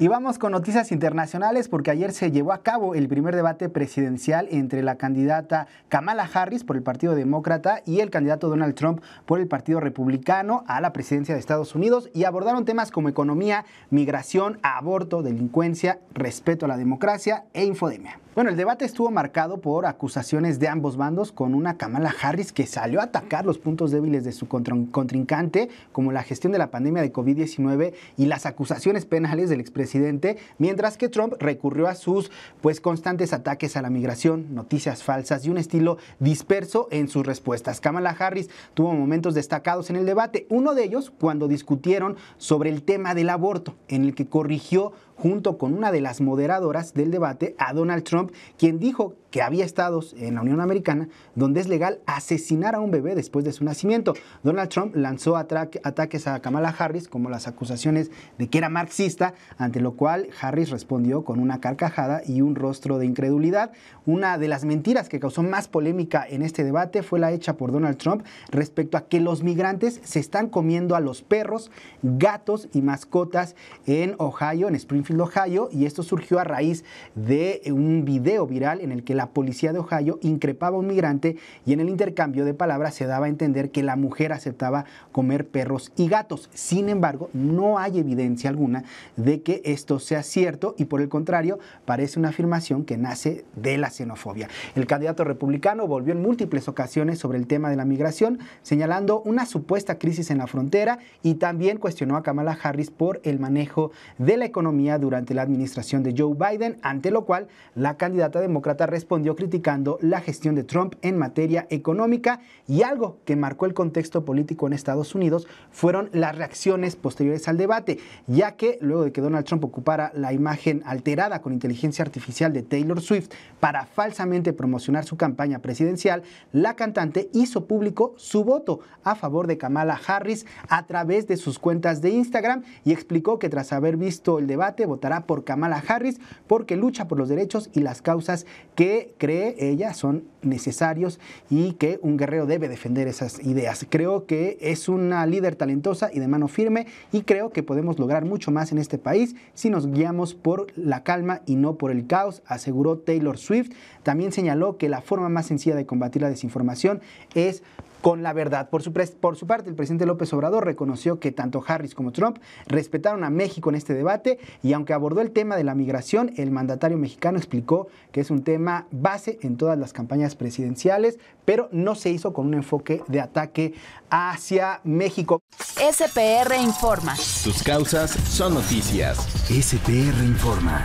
Y vamos con noticias internacionales porque ayer se llevó a cabo el primer debate presidencial entre la candidata Kamala Harris por el Partido Demócrata y el candidato Donald Trump por el Partido Republicano a la presidencia de Estados Unidos y abordaron temas como economía, migración, aborto, delincuencia, respeto a la democracia e infodemia. Bueno, el debate estuvo marcado por acusaciones de ambos bandos, con una Kamala Harris que salió a atacar los puntos débiles de su contrincante, como la gestión de la pandemia de COVID-19 y las acusaciones penales del expresidente, mientras que Trump recurrió a sus pues constantes ataques a la migración, noticias falsas y un estilo disperso en sus respuestas. Kamala Harris tuvo momentos destacados en el debate, uno de ellos cuando discutieron sobre el tema del aborto, en el que corrigió junto con una de las moderadoras del debate, a Donald Trump, quien dijo que había estados en la Unión Americana donde es legal asesinar a un bebé después de su nacimiento. Donald Trump lanzó ataques a Kamala Harris como las acusaciones de que era marxista, ante lo cual Harris respondió con una carcajada y un rostro de incredulidad. Una de las mentiras que causó más polémica en este debate fue la hecha por Donald Trump respecto a que los migrantes se están comiendo a los perros, gatos y mascotas en Ohio, en Springfield, Ohio, y esto surgió a raíz de un video viral en el que la policía de Ohio increpaba a un migrante y en el intercambio de palabras se daba a entender que la mujer aceptaba comer perros y gatos. Sin embargo, no hay evidencia alguna de que esto sea cierto y por el contrario, parece una afirmación que nace de la xenofobia. El candidato republicano volvió en múltiples ocasiones sobre el tema de la migración, señalando una supuesta crisis en la frontera y también cuestionó a Kamala Harris por el manejo de la economía durante la administración de Joe Biden, ante lo cual la candidata demócrata respondió respondió criticando la gestión de Trump en materia económica y algo que marcó el contexto político en Estados Unidos fueron las reacciones posteriores al debate, ya que luego de que Donald Trump ocupara la imagen alterada con inteligencia artificial de Taylor Swift para falsamente promocionar su campaña presidencial, la cantante hizo público su voto a favor de Kamala Harris a través de sus cuentas de Instagram y explicó que tras haber visto el debate votará por Kamala Harris porque lucha por los derechos y las causas que cree ella son necesarios y que un guerrero debe defender esas ideas. Creo que es una líder talentosa y de mano firme y creo que podemos lograr mucho más en este país si nos guiamos por la calma y no por el caos, aseguró Taylor Swift. También señaló que la forma más sencilla de combatir la desinformación es con la verdad. Por su, parte, el presidente López Obrador reconoció que tanto Harris como Trump respetaron a México en este debate y aunque abordó el tema de la migración, el mandatario mexicano explicó que es un tema base en todas las campañas presidenciales, pero no se hizo con un enfoque de ataque hacia México. SPR Informa. Sus causas son noticias. SPR Informa.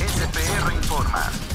SPR Informa.